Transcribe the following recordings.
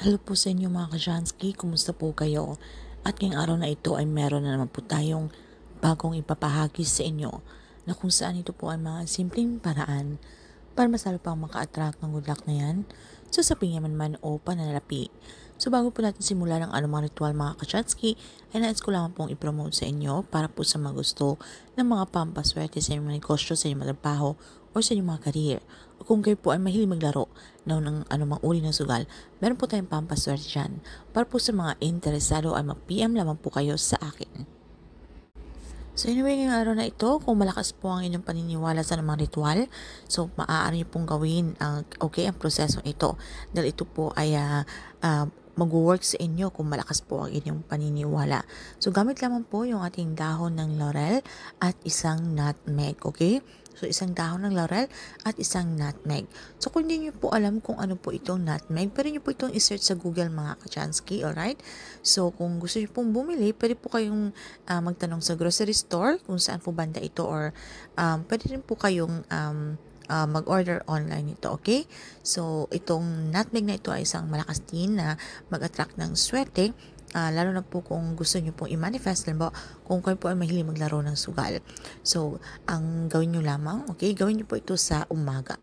Hello po sa inyo mga Kajansky, kumusta po kayo? At ngayong araw na ito ay meron na naman po tayong bagong ipapahagi sa inyo na kung saan ito po ay mga simpleng paraan para masalo pang maka-attract ng good luck na yan so sa pinyaman man o pananalapi. So bago po natin simulan ang anumang ritual mga Kajansky, ay nais ko lamang pong ipromote sa inyo para po sa magusto ng mga pampaswerte sa inyong negosyo, sa inyong trabaho o sa inyong mga career. Kung kayo po ay mahilig maglaro na ng anumang uri ng sugal, meron po tayong pampaswerte dyan. Para po sa mga interesado ay mag-PM lamang po kayo sa akin. So anyway, ngayong araw na ito, kung malakas po ang inyong paniniwala sa mga ritual, so maaari niyo pong gawin ang, okay, ang prosesong ito. Dahil ito po ay uh, uh, mag-work sa inyo kung malakas po ang inyong paniniwala. So, gamit lamang po yung ating dahon ng laurel at isang nutmeg, okay? So, isang dahon ng laurel at isang nutmeg. So, kung hindi nyo po alam kung ano po itong nutmeg, pwede nyo po itong isearch sa Google mga kachansky, alright? So, kung gusto nyo pong bumili, pwede po kayong uh, magtanong sa grocery store kung saan po banda ito or um, pwede rin po kayong um, uh, mag-order online nito, okay? So, itong nutmeg na ito ay isang malakas din na mag-attract ng swerte uh, lalo na po kung gusto nyo pong i-manifest, halimbawa, kung kayo po ay mahilig maglaro ng sugal. So, ang gawin nyo lamang, okay, gawin nyo po ito sa umaga.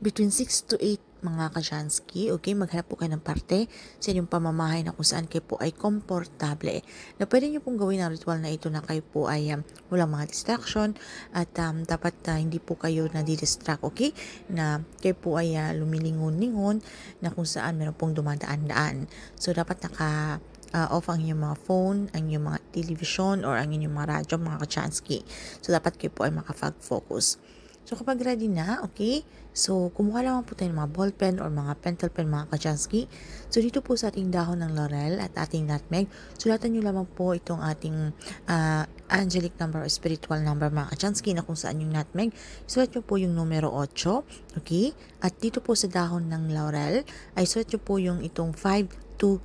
Between 6 to 8 mga kajansky, okay, maghanap po kayo ng parte sa inyong pamamahay na kung saan kayo po ay komportable na pwede nyo pong gawin ang ritual na ito na kayo po ay um, walang mga distraction at um, dapat uh, hindi po kayo nadidistract, okay, na kayo po ay uh, lumilingon-lingon na kung saan meron pong dumadaan-daan. So, dapat naka uh, off ang inyong mga phone, ang inyong mga television, or ang inyong mga radyo, mga kachansky. So, dapat kayo po ay makafag-focus. So, kapag ready na, okay, so, kumuha lamang po tayo ng mga ball pen or mga pentel pen, mga kachansky. So, dito po sa ating dahon ng laurel at ating nutmeg, sulatan nyo lamang po itong ating uh, angelic number or spiritual number, mga kachansky, na kung saan yung nutmeg. Sulat nyo po yung numero 8, okay? At dito po sa dahon ng laurel, ay sulat nyo po yung itong 520,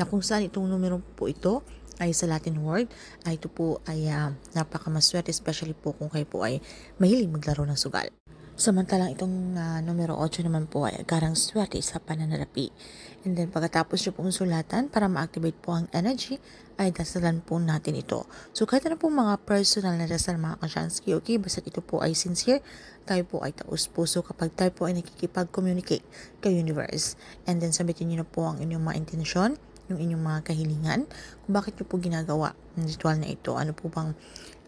na kung saan itong numero po ito, ay sa Latin word ay ito po ay uh, napakamaswerte especially po kung kayo po ay mahilig maglaro ng sugal. Samantalang itong uh, numero 8 naman po ay garang swerte sa pananalapi. And then pagkatapos nyo pong sulatan para ma-activate po ang energy ay dasalan po natin ito. So kahit na ano po mga personal na dasal mga kasyansky, okay, basta ito po ay sincere, tayo po ay taus-puso kapag tayo po ay nakikipag-communicate kay universe. And then sabitin niyo na po ang inyong mga intensyon yung inyong mga kahilingan, kung bakit nyo po ginagawa ang ritual na ito. Ano po bang,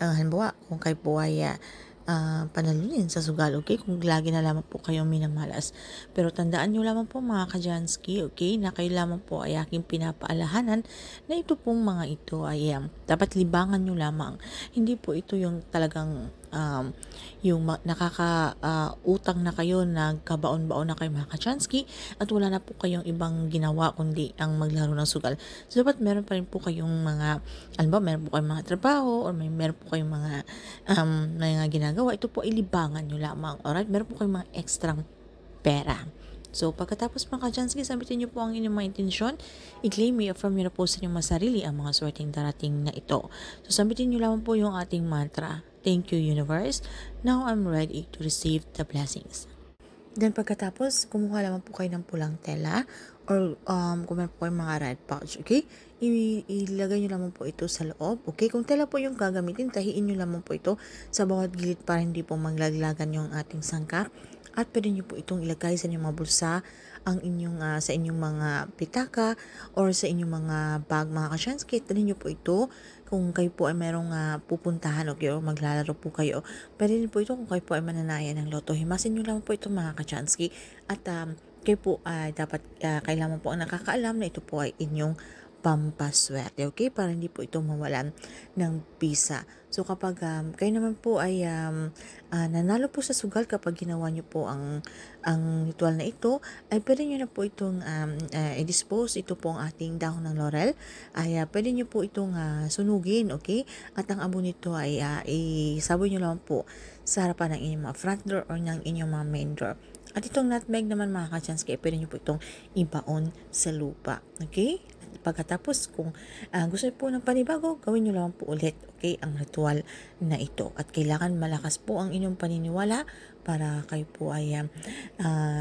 uh, halimbawa, kung kayo po ay uh, ah, uh, ah, panalunin sa sugal, okay? Kung lagi na lamang po kayong minamalas. Pero tandaan nyo lamang po mga kajansky, okay? Na kayo lamang po ay aking pinapaalahanan na ito pong mga ito ay um, dapat libangan nyo lamang. Hindi po ito yung talagang um, yung nakaka-utang uh, na kayo, nagkabaon-baon na kayo mga kachansky at wala na po kayong ibang ginawa kundi ang maglaro ng sugal. So, dapat meron pa rin po kayong mga, alam ba, meron po kayong mga trabaho or may meron po kayong mga, um, mga ginagawa. Ito po ilibangan nyo lamang. Alright? Meron po kayong mga extra pera. So, pagkatapos mga kajansky, sabitin niyo po ang inyong mga intensyon, i-claim, i-affirm niyo na sa inyong masarili ang mga swerteng darating na ito. So, sabitin niyo lamang po yung ating mantra. Thank you, Universe. Now I'm ready to receive the blessings. Then pagkatapos, kumuha lamang po kayo ng pulang tela or um, kumuha po kayo mga red pouch, okay? I ilagay nyo lamang po ito sa loob, okay? Kung tela po yung gagamitin, tahiin nyo lamang po ito sa bawat gilid para hindi po maglaglagan yung ating sangkap at pwede nyo po itong ilagay sa inyong mga bulsa ang inyong, uh, sa inyong mga pitaka or sa inyong mga bag mga kasyansky. Pwede nyo po ito kung kayo po ay merong uh, pupuntahan okay, o maglalaro po kayo. Pwede rin po ito kung kayo po ay mananayan ng loto. Himasin nyo lang po ito mga kasyansky at um, kayo po ay uh, dapat uh, kailangan po ang nakakaalam na ito po ay inyong pampaswerte. Okay? Para hindi po ito mawalan ng visa. So kapag um, kayo naman po ay um, uh, nanalo po sa sugal kapag ginawa nyo po ang, ang ritual na ito, ay pwede nyo na po itong um, uh, i-dispose. Ito po ang ating dahon ng laurel. Ay uh, pwede nyo po itong uh, sunugin, okay? At ang abo nito ay uh, isaboy nyo lang po sa harapan ng inyong mga front door or ng inyong mga main door. At itong nutmeg naman mga ka-chance, kaya pwede nyo po itong ibaon sa lupa. Okay? pagkatapos, kung uh, gusto nyo po ng panibago, gawin niyo lang po ulit okay ang ritual na ito. At kailangan malakas po ang inyong paniniwala para kayo po ay uh,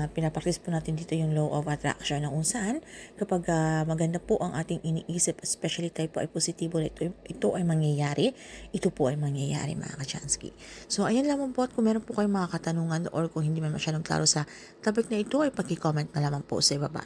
pinapractice po natin dito yung law of attraction na kung saan kapag uh, maganda po ang ating iniisip, especially tayo po ay positibo na ito, ito ay mangyayari, ito po ay mangyayari mga kachansky. So ayan lamang po at kung meron po kayong mga katanungan or kung hindi man masyadong klaro sa topic na ito ay pag-comment na lamang po sa ibaba.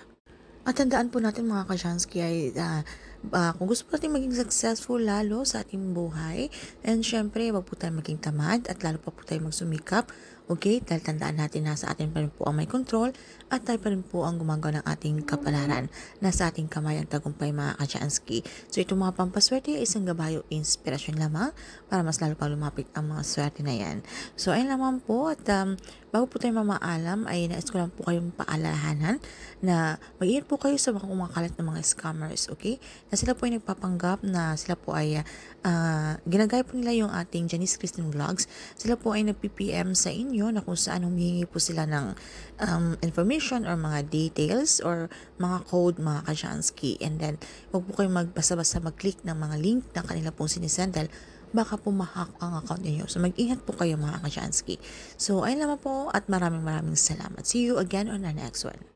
At tandaan po natin mga kasyansky ay uh, uh, kung gusto po natin maging successful lalo sa ating buhay, and syempre, wag po tayong maging tamad at lalo pa po tayong magsumikap Okay, dahil tandaan natin na sa atin pa rin po ang may control at tayo pa rin po ang gumagawa ng ating kapalaran. na sa ating kamay ang tagumpay mga kachansky. So ito mga pampaswerte ay isang gabayo inspirasyon lamang para mas lalo pa lumapit ang mga swerte na yan. So ayun lamang po at um, bago po tayo mamaalam ay nais ko lang po kayong paalalahanan na mag-iingat po kayo sa mga kumakalat ng mga scammers, okay? Na sila po ay nagpapanggap na sila po ay uh, ginagaya po nila yung ating Janice Christian Vlogs. Sila po ay nag-PPM sa inyo yon na kung saan humihingi po sila ng um, information or mga details or mga code mga kajansky. And then, huwag po kayong magbasa-basa mag-click ng mga link na kanila pong sinisend dahil baka po mahack ang account niyo. So, mag-ingat po kayo mga kajansky. So, ayun naman po at maraming maraming salamat. See you again on the next one.